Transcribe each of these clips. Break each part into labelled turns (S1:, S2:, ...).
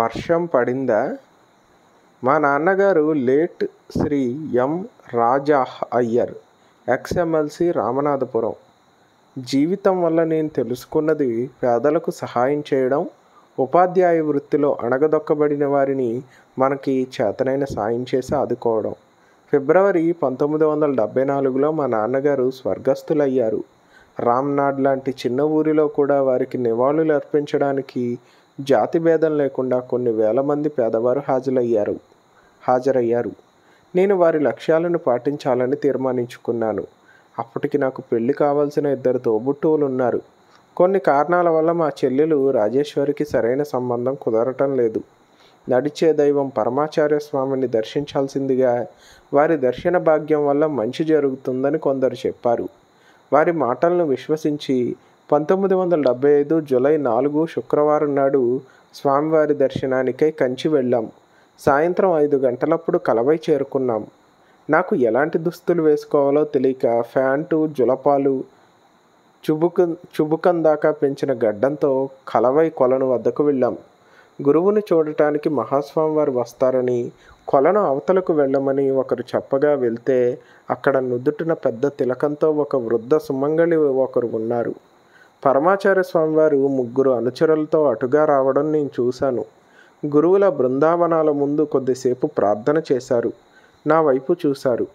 S1: వర్షం పడిందా మా నాన్నగారు late Shri M Raja Iyer ex MLC Ramanathapuram జీవితం వల్ల నేను తెలుసుకున్నది పేదలకు సహాయం చేయడం ఉపాధ్యాయ వృత్తిలో అణగదొక్కబడిన వారిని మనకి చేతనైన సాయం చేసి ఆదుకోవడం ఫిబ్రవరి పంతొమ్మిది వందల డెబ్బై నాలుగులో మా నాన్నగారు స్వర్గస్థులయ్యారు రామ్నాడ్ లాంటి చిన్న ఊరిలో కూడా వారికి నివాళులు అర్పించడానికి జాతి భేదం లేకుండా కొన్ని వేల మంది పేదవారు హాజరయ్యారు హాజరయ్యారు నేను వారి లక్ష్యాలను పాటించాలని తీర్మానించుకున్నాను అప్పటికి నాకు పెళ్లి కావాల్సిన ఇద్దరు తోబుట్టువులు ఉన్నారు కొన్ని కారణాల వల్ల మా చెల్లెలు రాజేశ్వరికి సరైన సంబంధం కుదరటం లేదు నడిచే దైవం పరమాచార్య స్వామిని దర్శించాల్సిందిగా వారి దర్శన భాగ్యం వల్ల మంచి జరుగుతుందని కొందరు చెప్పారు వారి మాటలను విశ్వసించి పంతొమ్మిది వందల డెబ్బై ఐదు జూలై నాలుగు శుక్రవారం నాడు స్వామివారి దర్శనానికై కంచి వెళ్ళాం సాయంత్రం ఐదు గంటలప్పుడు కలవై చేరుకున్నాం నాకు ఎలాంటి దుస్తులు వేసుకోవాలో తెలియక ఫ్యాంటు జులపాలు చుబుక చుబుకం దాకా పెంచిన గడ్డంతో కలవై కొలను వద్దకు వెళ్ళాం గురువుని చూడటానికి మహాస్వామివారు వస్తారని కొలను అవతలకు వెళ్ళమని ఒకరు చెప్పగా వెళ్తే అక్కడ నుదుటిన పెద్ద తిలకంతో ఒక వృద్ధ సుమంగళి ఒకరు ఉన్నారు పరమాచార్య స్వామివారు ముగ్గురు అనుచరులతో అటుగా రావడం నేను చూశాను గురువుల బృందావనాల ముందు కొద్దిసేపు ప్రార్థన చేశారు నా వైపు చూశారు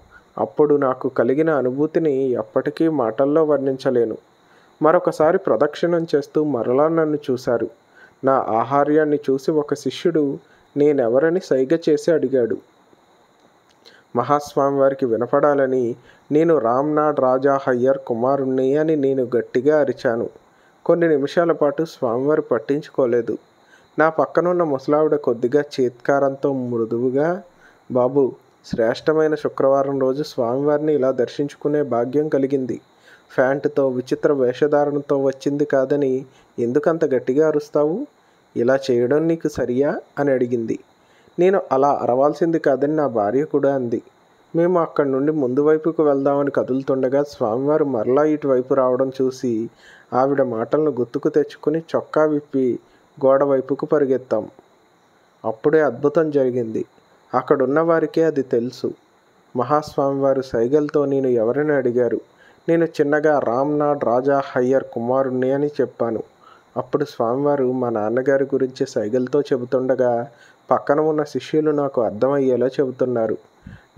S1: అప్పుడు నాకు కలిగిన అనుభూతిని ఎప్పటికీ మాటల్లో వర్ణించలేను మరొకసారి ప్రదక్షిణం చేస్తూ మరలా నన్ను చూశారు నా ఆహార్యాన్ని చూసి ఒక శిష్యుడు నేనెవరని సైగ చేసి అడిగాడు మహాస్వామి వారికి వినపడాలని నేను రామ్నాథ్ రాజా హయ్యర్ కుమారుణ్ణి అని నేను గట్టిగా అరిచాను కొన్ని నిమిషాల పాటు స్వామివారు పట్టించుకోలేదు నా పక్కనున్న ముసలావిడ కొద్దిగా చేత్కారంతో మృదువుగా బాబు శ్రేష్టమైన శుక్రవారం రోజు స్వామివారిని ఇలా దర్శించుకునే భాగ్యం కలిగింది ఫ్యాంటుతో విచిత్ర వేషధారణతో వచ్చింది కాదని ఎందుకంత గట్టిగా అరుస్తావు ఇలా చేయడం నీకు సరియా అని అడిగింది నేను అలా అరవాల్సింది కాదని నా భార్య కూడా అంది మేము అక్కడి నుండి ముందు వైపుకు వెళ్దామని కదులుతుండగా స్వామివారు మరలా ఇటువైపు రావడం చూసి ఆవిడ మాటలను గుర్తుకు తెచ్చుకుని చొక్కా విప్పి గోడ వైపుకు పరిగెత్తాం అప్పుడే అద్భుతం జరిగింది అక్కడున్న వారికే అది తెలుసు మహాస్వామివారు సైగల్తో నేను ఎవరిని అడిగారు నేను చిన్నగా రామ్నాథ్ రాజా హయ్యర్ కుమారుణ్ణి అని చెప్పాను అప్పుడు స్వామివారు మా నాన్నగారి గురించి సైగల్తో చెబుతుండగా పక్కన ఉన్న శిష్యులు నాకు అర్థమయ్యేలా చెబుతున్నారు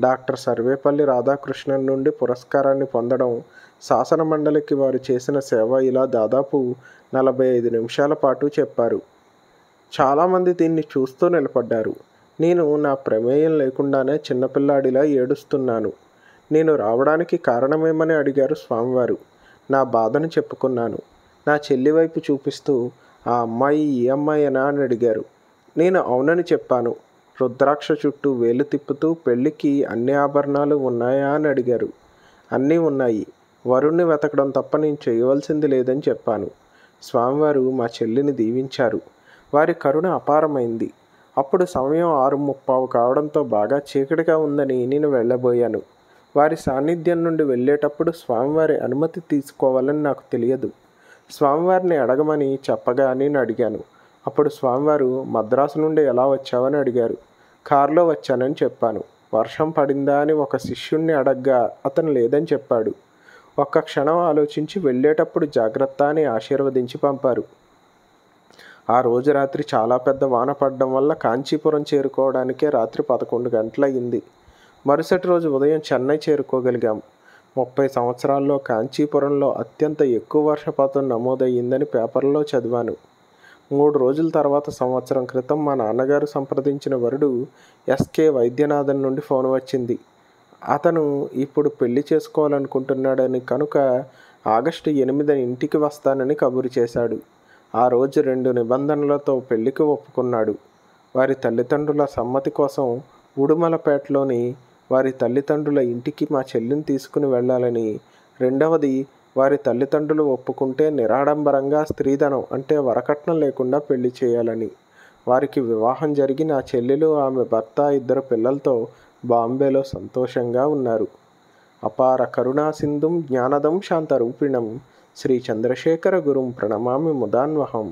S1: డాక్టర్ సర్వేపల్లి రాధాకృష్ణన్ నుండి పురస్కారాన్ని పొందడం శాసన మండలికి వారు చేసిన సేవ ఇలా దాదాపు నలభై ఐదు నిమిషాల పాటు చెప్పారు చాలామంది దీన్ని చూస్తూ నిలబడ్డారు నేను నా ప్రమేయం లేకుండానే చిన్నపిల్లాడిలా ఏడుస్తున్నాను నేను రావడానికి కారణమేమని అడిగారు స్వామివారు నా బాధను చెప్పుకున్నాను నా చెల్లి వైపు చూపిస్తూ ఆ అమ్మాయి ఈ అమ్మాయి అని అడిగారు నేను అవునని చెప్పాను రుద్రాక్ష చుట్టూ వేలు తిప్పుతూ పెళ్ళికి అన్ని ఆభరణాలు ఉన్నాయా అని అడిగారు అన్నీ ఉన్నాయి వరుణ్ణి వెతకడం తప్ప నేను చేయవలసింది లేదని చెప్పాను స్వామివారు మా చెల్లిని దీవించారు వారి కరుణ అపారమైంది అప్పుడు సమయం ఆరు ముప్పావు కావడంతో బాగా చీకటిగా ఉందని నేను వెళ్ళబోయాను వారి సాన్నిధ్యం నుండి వెళ్ళేటప్పుడు స్వామివారి అనుమతి తీసుకోవాలని నాకు తెలియదు స్వామివారిని అడగమని చెప్పగా నేను అడిగాను అప్పుడు స్వామివారు మద్రాసు నుండి ఎలా వచ్చావని అడిగారు కారులో వచ్చానని చెప్పాను వర్షం పడిందా అని ఒక శిష్యుణ్ణి అడగ్గా అతను లేదని చెప్పాడు ఒక్క క్షణం ఆలోచించి వెళ్ళేటప్పుడు జాగ్రత్త అని ఆశీర్వదించి పంపారు ఆ రోజు రాత్రి చాలా పెద్ద వాన పడడం వల్ల కాంచీపురం చేరుకోవడానికే రాత్రి పదకొండు గంటలయ్యింది మరుసటి రోజు ఉదయం చెన్నై చేరుకోగలిగాం ముప్పై సంవత్సరాల్లో కాంచీపురంలో అత్యంత ఎక్కువ వర్షపాతం నమోదయ్యిందని పేపర్లో చదివాను మూడు రోజుల తర్వాత సంవత్సరం క్రితం మా నాన్నగారు సంప్రదించిన వరుడు ఎస్కే వైద్యనాథన్ నుండి ఫోన్ వచ్చింది అతను ఇప్పుడు పెళ్లి చేసుకోవాలనుకుంటున్నాడని కనుక ఆగస్టు ఎనిమిది ఇంటికి వస్తానని కబురు చేశాడు ఆ రోజు రెండు నిబంధనలతో పెళ్లికి ఒప్పుకున్నాడు వారి తల్లిదండ్రుల సమ్మతి కోసం ఉడుమలపేటలోని వారి తల్లిదండ్రుల ఇంటికి మా చెల్లిని తీసుకుని వెళ్ళాలని రెండవది వారి తల్లిదండ్రులు ఒప్పుకుంటే నిరాడంబరంగా స్త్రీధనం అంటే వరకట్నం లేకుండా పెళ్లి చేయాలని వారికి వివాహం జరిగి నా చెల్లెలు ఆమె భర్త ఇద్దరు పిల్లలతో బాంబేలో సంతోషంగా ఉన్నారు అపార కరుణాసింధు జ్ఞానదం శాంతరూపిణం శ్రీ చంద్రశేఖర గురుం ప్రణమామి ముదాన్వహం